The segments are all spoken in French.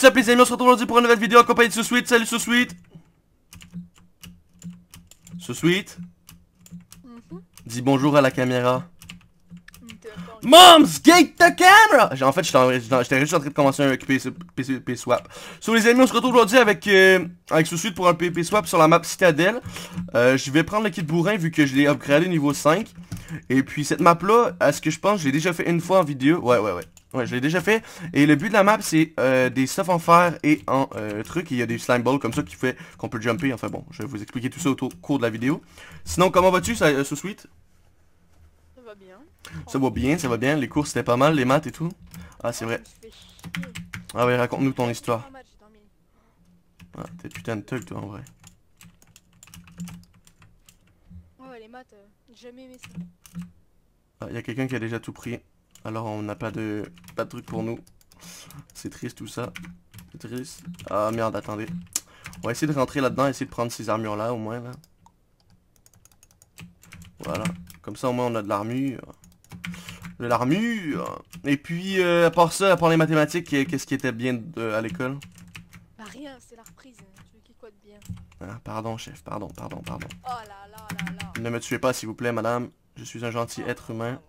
What's up les amis, on se retrouve aujourd'hui pour une nouvelle vidéo en compagnie de ce Salut ce suite Ce Dis bonjour à la caméra. Mm-hmm. Mom's Gate the Camera! En fait, j'étais juste en train de commencer un PP Swap. So, les amis, on se retrouve aujourd'hui avec, euh, avec suite pour un PP Swap sur la map Citadelle. Euh, je vais prendre le kit bourrin vu que je l'ai upgradé niveau 5. Et puis, cette map-là, à ce que je pense, je l'ai déjà fait une fois en vidéo. Ouais, ouais, ouais. Ouais, je l'ai déjà fait. Et le but de la map, c'est euh, des stuff en fer et en euh, truc. il y a des slime balls comme ça qui fait qu'on peut jumper. Enfin bon, je vais vous expliquer tout ça au cours de la vidéo. Sinon, comment vas-tu, ce euh, sous suite Ça va bien. Ça va bien, ça va bien. Les courses c'était pas mal, les maths et tout. Ah, c'est ah, vrai. Ah ouais, raconte-nous ton ah, histoire. Ah, t'es putain de thug, toi, en vrai. Ouais, les maths, jamais aimé ça. Ah, y quelqu'un qui a déjà tout pris. Alors on n'a pas de pas de truc pour nous. C'est triste tout ça. C'est triste. Ah merde, attendez. On va essayer de rentrer là-dedans, essayer de prendre ces armures là au moins là. Voilà. Comme ça au moins on a de l'armure. De l'armure. Et puis euh, à part ça, à part les mathématiques, euh, qu'est-ce qui était bien à l'école Bah rien, c'est la reprise. Hein. veux bien. Ah, pardon chef, pardon, pardon, pardon. Oh ne me tuez pas s'il vous plaît madame. Je suis un gentil ah, être humain.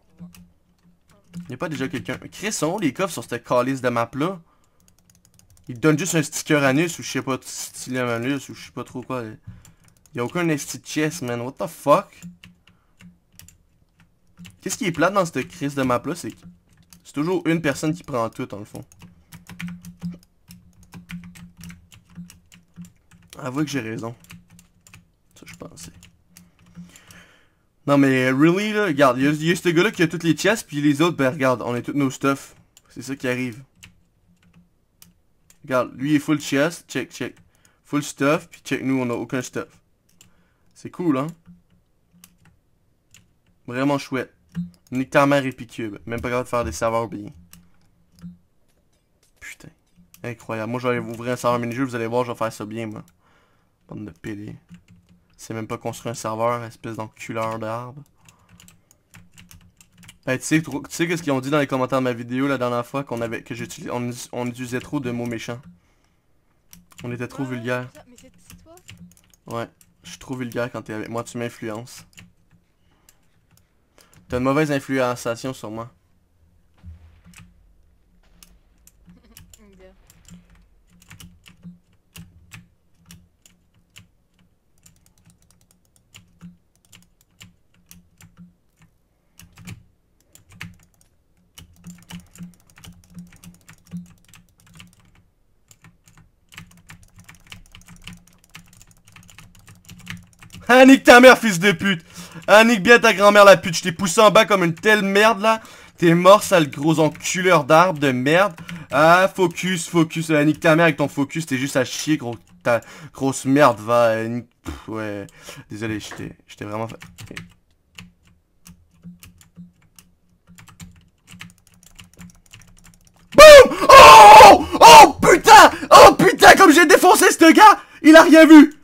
Il a pas déjà quelqu'un. Cresson, les coffres sur cette calice de map-là. Ils donnent juste un sticker anus ou je sais pas, style anus ou je sais pas trop quoi. Il a aucun ST chest, man. What the fuck? Qu'est-ce qui est plate dans cette crise de map-là? C'est c'est toujours une personne qui prend tout, en le fond. Avouez que j'ai raison. Non mais really là, regarde, il y, a ce gars là qui a toutes les chests, puis les autres, ben regarde, on a tous nos stuff. C'est ça qui arrive. Regarde, lui il est full chest, check, check. Full stuff, puis check nous, on a aucun stuff. C'est cool hein. Vraiment chouette. Nique ta mère même pas capable de faire des serveurs bien. Putain, incroyable. Moi j'allais ouvrir un serveur mini-jeu, vous allez voir, je vais faire ça bien moi. Bande de pédés. C'est même pas construit un serveur, espèce d'enculeur d'arbre. Ben, tu sais, qu'est-ce qu'ils ont dit dans les commentaires de ma vidéo la dernière fois qu'on avait que on, utilisait trop de mots méchants. On était trop ah, vulgaire. Ouais, je suis trop vulgaire quand t'es avec moi, tu m'influences. T'as une mauvaise influenciation sur moi. Ah, nique ta mère, fils de pute Ah, nique bien ta grand-mère, la pute Je t'ai poussé en bas comme une telle merde, là T'es mort, sale gros enculeur d'arbre de merde Ah, focus, focus Ah, nique ta mère avec ton focus T'es juste à chier, gros... Ta grosse merde, va... Euh, ouais... Désolé, j'étais vraiment... BOUM oh, oh Oh putain Oh putain Comme j'ai défoncé ce gars Il a rien vu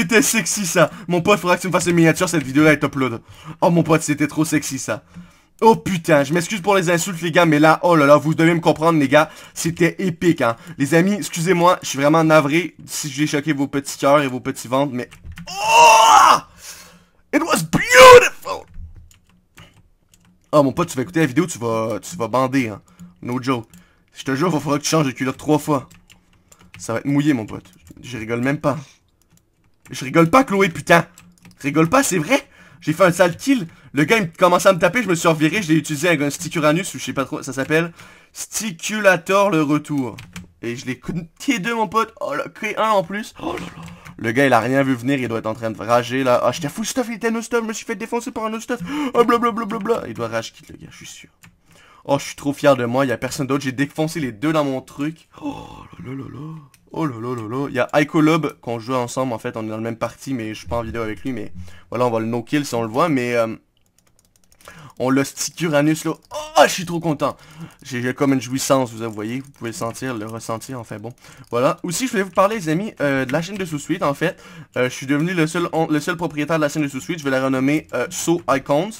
c'était sexy ça Mon pote, faudra que tu me fasses une miniature, cette vidéo-là est upload. Oh mon pote, c'était trop sexy ça. Oh putain, je m'excuse pour les insultes les gars, mais là, oh là là, vous devez me comprendre les gars, c'était épique hein. Les amis, excusez-moi, je suis vraiment navré si j'ai choqué vos petits cœurs et vos petits ventres, mais... Oh It was beautiful Oh mon pote, tu vas écouter la vidéo, tu vas, tu vas bander hein. No joke. Je te jure, il faudra que tu changes de culotte trois fois. Ça va être mouillé mon pote. Je rigole même pas. Je rigole pas, Chloé, putain. Je rigole pas, c'est vrai. J'ai fait un sale kill. Le gars, il commençait à me taper. Je me suis reviré. Je l'ai utilisé avec un Sticuranus, ou je sais pas trop, ça s'appelle. Sticulator le retour. Et je l'ai coupé deux mon pote. Oh là, créé un en plus. Oh là là. Le gars, il a rien vu venir, il doit être en train de rager là. Ah, j'étais full stuff, il était no stuff, je me suis fait défoncer par un no stuff. Oh blablabla. Il doit rage kill le gars, je suis sûr. Oh, je suis trop fier de moi. Il y a personne d'autre. J'ai défoncé les deux dans mon truc. Oh là là là là. Oh là là là là. Il y a Icolob qu'on joue ensemble. En fait, on est dans le même parti, mais je suis pas en vidéo avec lui. Mais voilà, on va le no-kill si on le voit. Mais euh, on le stick Uranus là. Oh ah, je suis trop content. J'ai comme une jouissance, vous voyez. Vous pouvez le sentir, le ressentir, enfin bon. Voilà. Aussi, je vais vous parler, les amis, euh, de la chaîne de sous-suite, en fait. Euh, je suis devenu le seul, le seul propriétaire de la chaîne de sous-suite. Je vais la renommer euh, So Icons.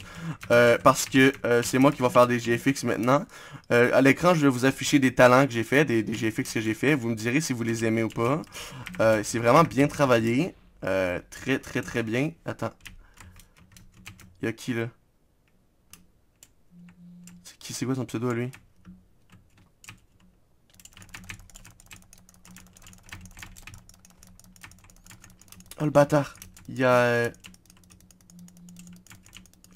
Euh, parce que c'est moi qui va faire des GFX maintenant. à l'écran, je vais vous afficher des talents que j'ai fait, des, des, GFX que j'ai fait. Vous me direz si vous les aimez ou pas. c'est vraiment bien travaillé. très, très, très bien. Attends. Y'a qui, là c'est quoi son pseudo à lui Oh le bâtard Il y a... Euh,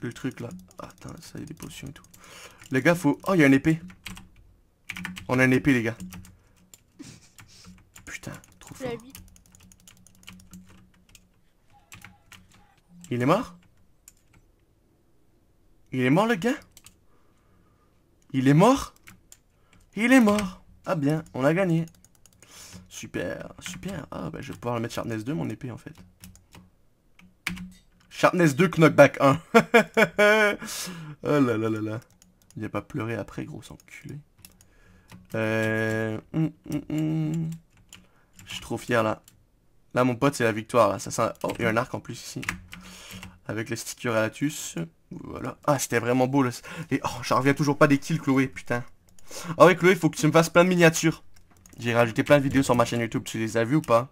le truc là. attends, ça y des potions et tout. Les gars, faut... Oh, il y a épée. On a une épée, les gars. Putain, trop fort. Il est mort Il est mort, le gars il est mort Il est mort Ah bien, on a gagné. Super, super. Ah bah je vais pouvoir le mettre Sharpness 2, mon épée en fait. Sharpness 2, knockback 1. oh là là là là. Il n'y a pas pleuré après, gros enculé. Euh... Hum, hum, hum. Je suis trop fier là. Là mon pote c'est la victoire Ça, Oh, il y a un arc en plus ici. Avec les stickers à voilà. Ah, c'était vraiment beau. Là. Et oh, j'en reviens toujours pas des kills, Chloé, putain. Ah ouais, Chloé, faut que tu me fasses plein de miniatures. J'ai rajouté plein de vidéos sur ma chaîne YouTube, tu les as vues ou pas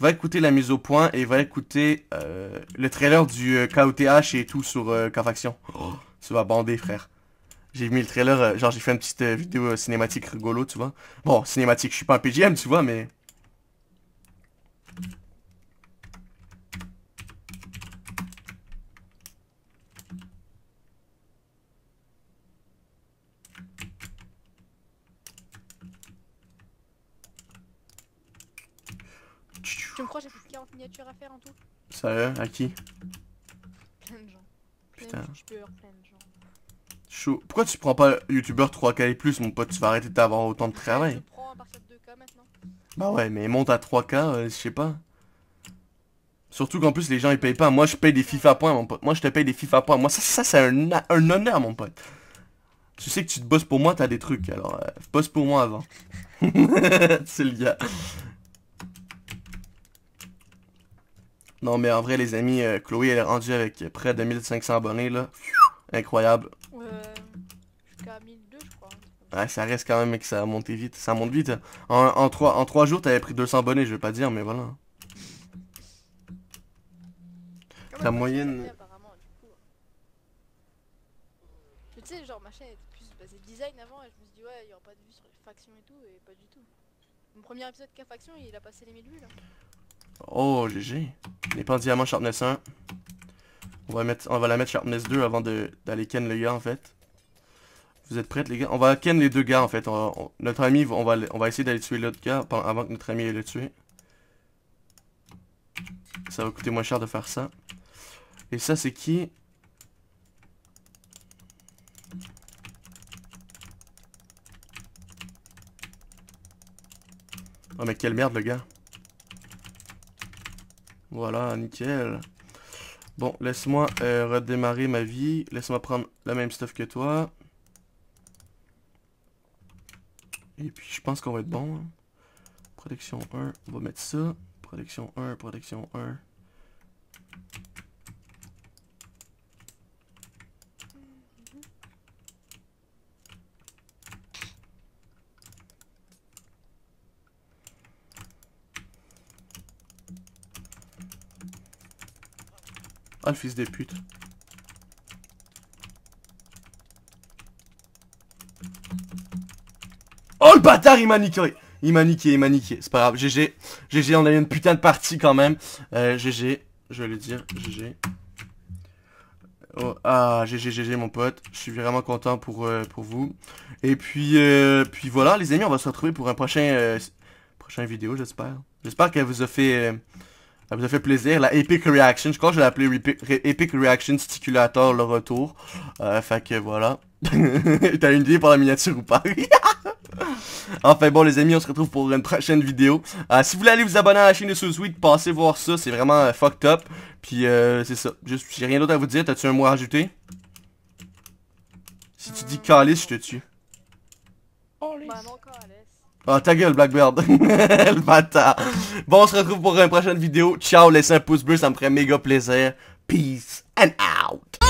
Va écouter la mise au point et va écouter euh, le trailer du KOTH euh, et tout sur euh, K-Faction. Oh, tu bander, frère. J'ai mis le trailer, euh, genre j'ai fait une petite vidéo cinématique rigolo, tu vois. Bon, cinématique, je suis pas un PGM, tu vois, mais... Tu me crois, j'ai plus de 40 miniatures à faire en tout Sérieux À qui Plein de gens. Putain. YouTubeur plein de gens. Chaud. Pourquoi tu prends pas youtubeur 3K et plus, mon pote Tu vas arrêter d'avoir autant de travail. Je prends à partir de 2K maintenant. Bah ouais, mais monte à 3K, euh, je sais pas. Surtout qu'en plus les gens ils payent pas. Moi je paye des FIFA points mon pote. Moi je te paye des FIFA points. Moi ça, ça c'est un, un, honneur mon pote. Tu sais que tu te bosses pour moi, t'as des trucs. Alors euh, bosse pour moi avant. c'est le gars. Non, mais en vrai, les amis, euh, Chloé, elle est rendue avec près de 1500 abonnés, là. Incroyable. Euh, Jusqu'à 1200, je crois. Ouais, ça reste quand même que ça a monté vite. Ça monte vite. Hein. En, en, 3, en 3 jours, t'avais pris 200 abonnés, je veux pas dire, mais voilà. La moyenne... Hein. tu sais, genre ma chaîne était plus basée design avant et je me suis dit ouais, il y aura pas de vues sur les factions et tout, et pas du tout. Mon premier épisode K-Faction, il a passé les 1000 vues là. Oh, GG. Les en diamant, sharpness 1. On va, mettre, on va la mettre sharpness 2 avant d'aller ken le gars, en fait. Vous êtes prêts, les gars On va ken les deux gars, en fait. notre ami, on va, on va essayer d'aller tuer l'autre gars avant que notre ami aille le tuer. Ça va coûter moins cher de faire ça. Et ça, c'est qui Oh, mais quelle merde, le gars voilà, nickel. Bon, laisse-moi euh, redémarrer ma vie. Laisse-moi prendre la même stuff que toi. Et puis, je pense qu'on va être bon. Hein. Protection 1, on va mettre ça. Protection 1, protection 1. Ah, le fils de pute. Oh, le bâtard, il m'a niqué Il m'a niqué, il m'a niqué. C'est pas grave, GG. GG, on a eu une putain de partie quand même. GG, euh, je vais le dire, GG. Oh, ah, GG, GG, mon pote. Je suis vraiment content pour, euh, pour vous. Et puis, euh, puis voilà, les amis, on va se retrouver pour un prochain, prochain vidéo, j'espère. J'espère qu'elle vous a fait... Ça vous a fait plaisir. La Epic Reaction. Je crois que je l'ai appelé Epic Reaction Sticulator le retour. Euh, fait que voilà. T'as une idée pour la miniature ou pas Enfin bon les amis, on se retrouve pour une prochaine vidéo. Euh, si vous voulez aller vous abonner à la chaîne de Sous-Suite, passez voir ça, c'est vraiment euh, fucked up. Puis euh, c'est ça. Juste, j'ai rien d'autre à vous dire, t'as-tu un mot à ajouter Si tu dis calice, je te tue oh, ta gueule, Blackbird. le bâtard. Bon, on se retrouve pour une prochaine vidéo. Ciao, laissez un pouce bleu, ça me ferait méga plaisir. Peace and out.